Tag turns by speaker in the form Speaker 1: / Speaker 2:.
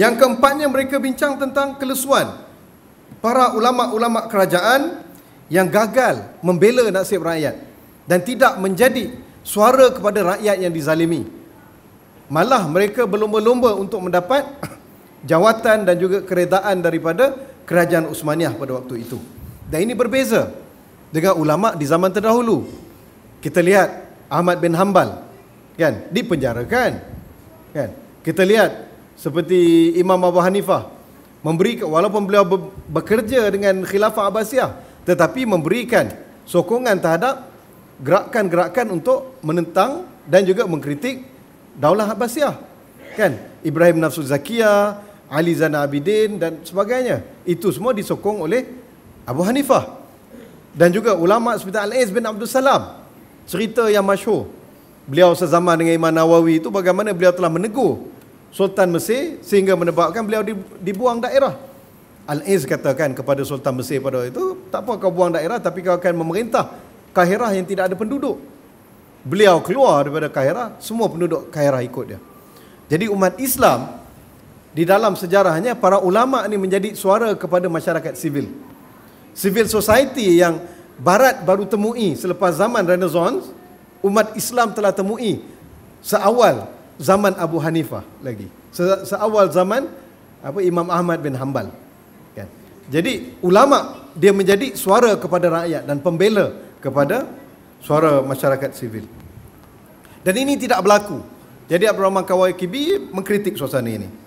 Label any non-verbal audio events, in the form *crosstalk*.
Speaker 1: Yang keempatnya mereka bincang tentang kelesuan para ulama-ulama kerajaan yang gagal membela nasib rakyat dan tidak menjadi suara kepada rakyat yang dizalimi. Malah mereka berlomba-lomba untuk mendapat *coughs* jawatan dan juga keredaan daripada kerajaan Uthmaniyah pada waktu itu. Dan ini berbeza dengan ulama di zaman terdahulu. Kita lihat Ahmad bin Hanbal kan dipenjarakan. Kan? Kita lihat seperti Imam Abu Hanifah memberi walaupun beliau bekerja dengan khilafah Abbasiyah tetapi memberikan sokongan terhadap gerakan-gerakan untuk menentang dan juga mengkritik daulah Abbasiyah kan Ibrahim Nafsu Zakia Ali Zana Abidin dan sebagainya itu semua disokong oleh Abu Hanifah dan juga ulama seperti Al-Aiz bin Abdul Salam cerita yang masyhur beliau sezaman dengan Imam Nawawi itu bagaimana beliau telah menegur Sultan Mesir sehingga menyebabkan beliau dibuang daerah. Al-Iz katakan kepada Sultan Mesir pada waktu itu, tak apa kau buang daerah tapi kau akan memerintah Kahirah yang tidak ada penduduk. Beliau keluar daripada Kahirah, semua penduduk Kahirah ikut dia. Jadi umat Islam di dalam sejarahnya para ulama ini menjadi suara kepada masyarakat sivil. Civil society yang barat baru temui selepas zaman Renaissance, umat Islam telah temui seawal zaman Abu Hanifah lagi. Se seawal zaman apa Imam Ahmad bin Hanbal. Kan? Jadi ulama dia menjadi suara kepada rakyat dan pembela kepada suara masyarakat sivil. Dan ini tidak berlaku. Jadi Abdul Rahman Kawai mengkritik suasana ini.